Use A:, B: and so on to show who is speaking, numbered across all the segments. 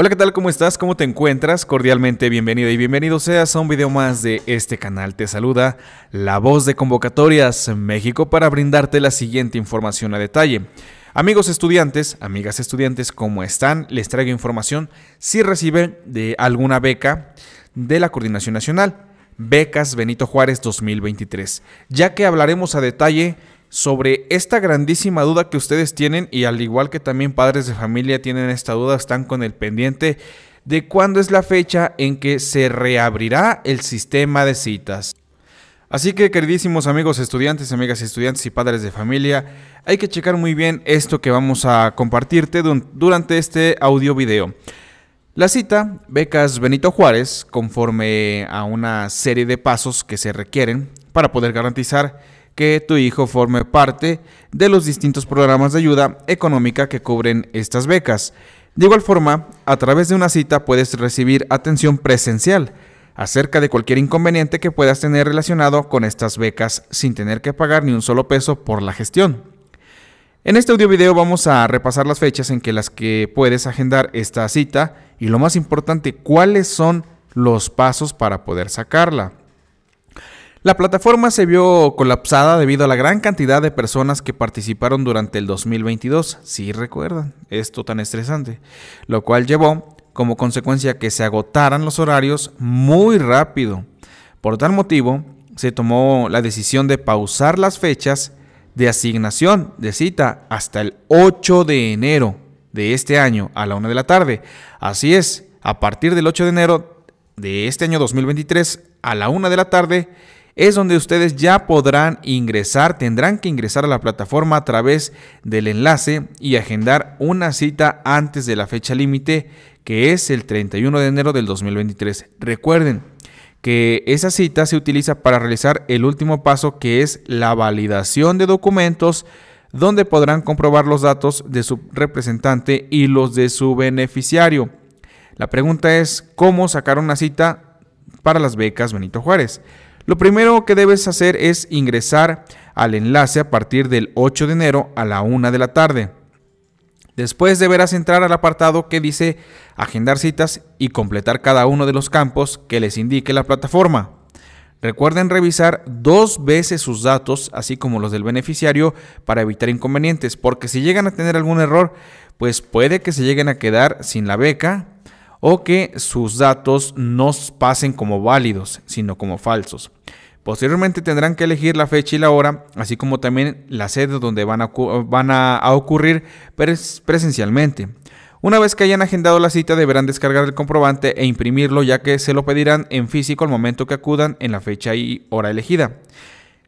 A: Hola, ¿qué tal? ¿Cómo estás? ¿Cómo te encuentras? Cordialmente bienvenido y bienvenido seas a un video más de este canal. Te saluda la voz de Convocatorias México para brindarte la siguiente información a detalle. Amigos estudiantes, amigas estudiantes, ¿cómo están? Les traigo información si reciben de alguna beca de la Coordinación Nacional. Becas Benito Juárez 2023, ya que hablaremos a detalle sobre esta grandísima duda que ustedes tienen y al igual que también padres de familia tienen esta duda, están con el pendiente de cuándo es la fecha en que se reabrirá el sistema de citas. Así que queridísimos amigos estudiantes, amigas estudiantes y padres de familia, hay que checar muy bien esto que vamos a compartirte durante este audio video. La cita, becas Benito Juárez, conforme a una serie de pasos que se requieren para poder garantizar que tu hijo forme parte de los distintos programas de ayuda económica que cubren estas becas. De igual forma, a través de una cita puedes recibir atención presencial acerca de cualquier inconveniente que puedas tener relacionado con estas becas sin tener que pagar ni un solo peso por la gestión. En este audio video vamos a repasar las fechas en que las que puedes agendar esta cita y lo más importante, cuáles son los pasos para poder sacarla. La plataforma se vio colapsada debido a la gran cantidad de personas que participaron durante el 2022, si recuerdan, esto tan estresante, lo cual llevó como consecuencia que se agotaran los horarios muy rápido. Por tal motivo, se tomó la decisión de pausar las fechas de asignación de cita hasta el 8 de enero de este año a la 1 de la tarde. Así es, a partir del 8 de enero de este año 2023 a la 1 de la tarde, es donde ustedes ya podrán ingresar, tendrán que ingresar a la plataforma a través del enlace y agendar una cita antes de la fecha límite que es el 31 de enero del 2023. Recuerden que esa cita se utiliza para realizar el último paso que es la validación de documentos donde podrán comprobar los datos de su representante y los de su beneficiario. La pregunta es, ¿cómo sacar una cita para las becas Benito Juárez? Lo primero que debes hacer es ingresar al enlace a partir del 8 de enero a la 1 de la tarde. Después deberás entrar al apartado que dice agendar citas y completar cada uno de los campos que les indique la plataforma. Recuerden revisar dos veces sus datos, así como los del beneficiario, para evitar inconvenientes, porque si llegan a tener algún error, pues puede que se lleguen a quedar sin la beca, o que sus datos no pasen como válidos, sino como falsos. Posteriormente tendrán que elegir la fecha y la hora, así como también la sede donde van a, van a ocurrir presencialmente. Una vez que hayan agendado la cita deberán descargar el comprobante e imprimirlo ya que se lo pedirán en físico al momento que acudan en la fecha y hora elegida.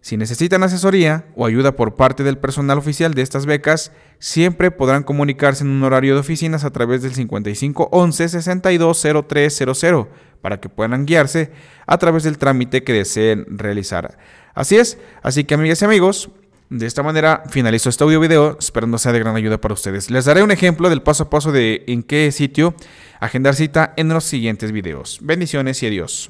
A: Si necesitan asesoría o ayuda por parte del personal oficial de estas becas, siempre podrán comunicarse en un horario de oficinas a través del 5511 620300 para que puedan guiarse a través del trámite que deseen realizar. Así es, así que amigas y amigos, de esta manera finalizo este audio video, esperando sea de gran ayuda para ustedes. Les daré un ejemplo del paso a paso de en qué sitio agendar cita en los siguientes videos. Bendiciones y adiós.